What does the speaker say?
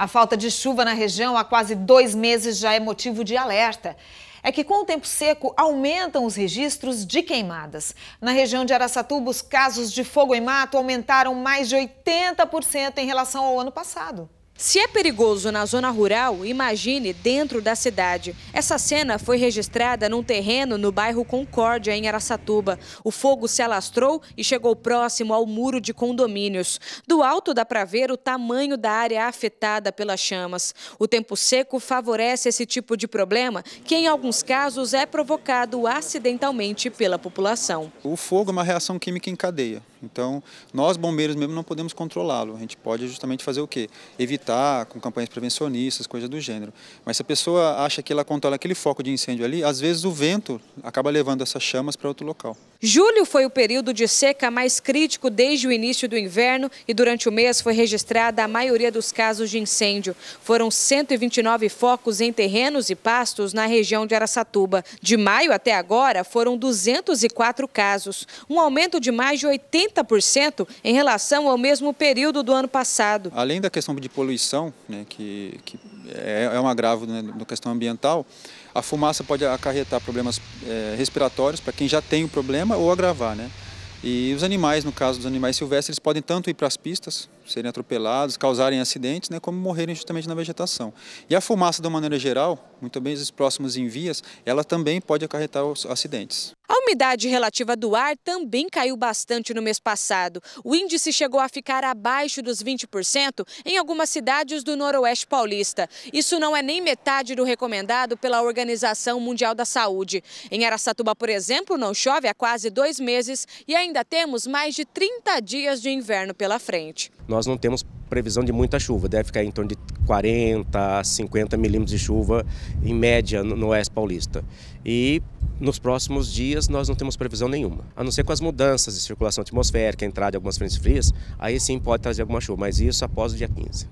A falta de chuva na região há quase dois meses já é motivo de alerta. É que com o tempo seco aumentam os registros de queimadas. Na região de Araçatuba, os casos de fogo em mato aumentaram mais de 80% em relação ao ano passado. Se é perigoso na zona rural, imagine dentro da cidade. Essa cena foi registrada num terreno no bairro Concórdia, em Araçatuba. O fogo se alastrou e chegou próximo ao muro de condomínios. Do alto dá para ver o tamanho da área afetada pelas chamas. O tempo seco favorece esse tipo de problema, que em alguns casos é provocado acidentalmente pela população. O fogo é uma reação química em cadeia. Então, nós bombeiros mesmo não podemos controlá-lo. A gente pode justamente fazer o quê? Evitar com campanhas prevencionistas, coisas do gênero. Mas se a pessoa acha que ela controla aquele foco de incêndio ali, às vezes o vento acaba levando essas chamas para outro local. Julho foi o período de seca mais crítico desde o início do inverno e durante o mês foi registrada a maioria dos casos de incêndio. Foram 129 focos em terrenos e pastos na região de Araçatuba. De maio até agora foram 204 casos, um aumento de mais de 80% em relação ao mesmo período do ano passado. Além da questão de poluição, né, que, que, é, é um agravo né, na questão ambiental, a fumaça pode acarretar problemas é, respiratórios para quem já tem o problema ou agravar, né? E os animais, no caso dos animais silvestres, eles podem tanto ir para as pistas, serem atropelados, causarem acidentes, né, como morrerem justamente na vegetação. E a fumaça, de uma maneira geral, muito bem os próximos em vias, ela também pode acarretar os acidentes. A umidade relativa do ar também caiu bastante no mês passado. O índice chegou a ficar abaixo dos 20% em algumas cidades do noroeste paulista. Isso não é nem metade do recomendado pela Organização Mundial da Saúde. Em Aracatuba, por exemplo, não chove há quase dois meses e ainda temos mais de 30 dias de inverno pela frente nós não temos previsão de muita chuva, deve ficar em torno de 40 a 50 milímetros de chuva em média no Oeste Paulista. E nos próximos dias nós não temos previsão nenhuma, a não ser com as mudanças de circulação atmosférica, a entrada de algumas frentes frias, aí sim pode trazer alguma chuva, mas isso após o dia 15.